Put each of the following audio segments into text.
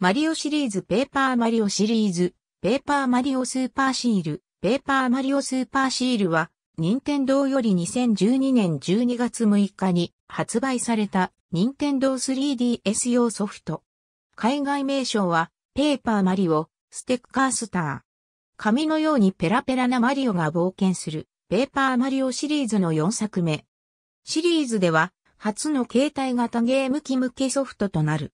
マリオシリーズペーパーマリオシリーズ、ペーパーマリオスーパーシール、ペーパーマリオスーパーシールは、任天堂より2012年12月6日に発売された任天堂 3DS 用ソフト。海外名称は、ペーパーマリオ、ステッカースター。紙のようにペラペラなマリオが冒険する、ペーパーマリオシリーズの4作目。シリーズでは、初の携帯型ゲーム機向けソフトとなる。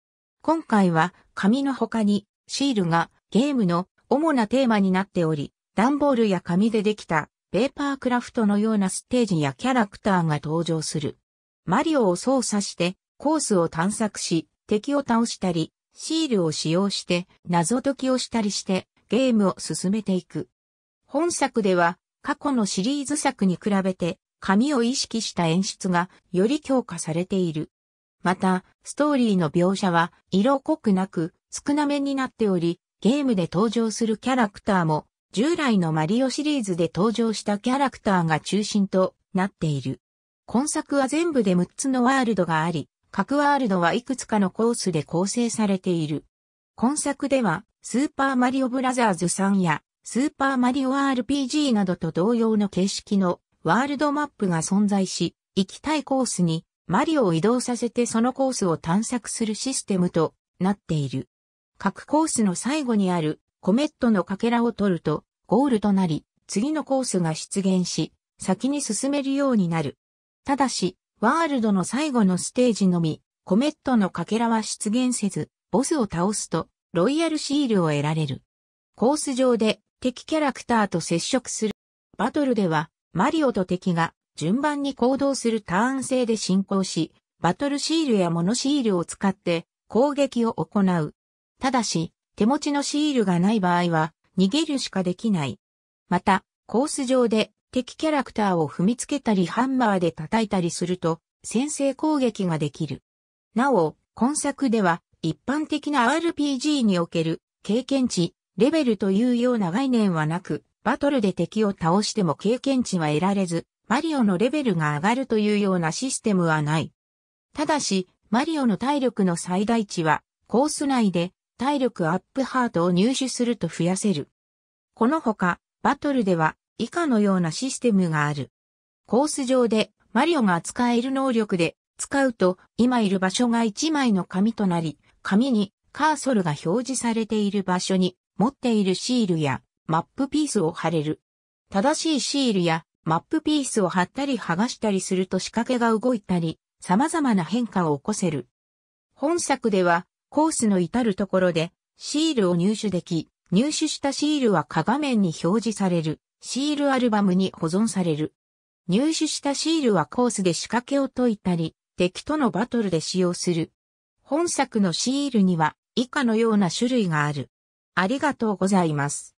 今回は紙の他にシールがゲームの主なテーマになっており、段ボールや紙でできたペーパークラフトのようなステージやキャラクターが登場する。マリオを操作してコースを探索し、敵を倒したり、シールを使用して謎解きをしたりしてゲームを進めていく。本作では過去のシリーズ作に比べて紙を意識した演出がより強化されている。また、ストーリーの描写は色濃くなく少なめになっており、ゲームで登場するキャラクターも従来のマリオシリーズで登場したキャラクターが中心となっている。今作は全部で6つのワールドがあり、各ワールドはいくつかのコースで構成されている。今作では、スーパーマリオブラザーズ3や、スーパーマリオ RPG などと同様の形式のワールドマップが存在し、行きたいコースにマリオを移動させてそのコースを探索するシステムとなっている。各コースの最後にあるコメットのかけらを取るとゴールとなり、次のコースが出現し、先に進めるようになる。ただし、ワールドの最後のステージのみ、コメットのかけらは出現せず、ボスを倒すと、ロイヤルシールを得られる。コース上で敵キャラクターと接触する。バトルでは、マリオと敵が順番に行動するターン制で進行し、バトルシールやモノシールを使って攻撃を行う。ただし、手持ちのシールがない場合は、逃げるしかできない。また、コース上で敵キャラクターを踏みつけたりハンマーで叩いたりすると、先制攻撃ができる。なお、今作では、一般的な RPG における経験値、レベルというような概念はなく、バトルで敵を倒しても経験値は得られず、マリオのレベルが上がるというようなシステムはない。ただし、マリオの体力の最大値は、コース内で体力アップハートを入手すると増やせる。このほか、バトルでは以下のようなシステムがある。コース上でマリオが扱える能力で使うと今いる場所が1枚の紙となり、紙にカーソルが表示されている場所に持っているシールやマップピースを貼れる。正しいシールやマップピースを貼ったり剥がしたりすると仕掛けが動いたり、様々な変化を起こせる。本作では、コースの至るところで、シールを入手でき、入手したシールは鏡画面に表示される、シールアルバムに保存される。入手したシールはコースで仕掛けを解いたり、敵とのバトルで使用する。本作のシールには以下のような種類がある。ありがとうございます。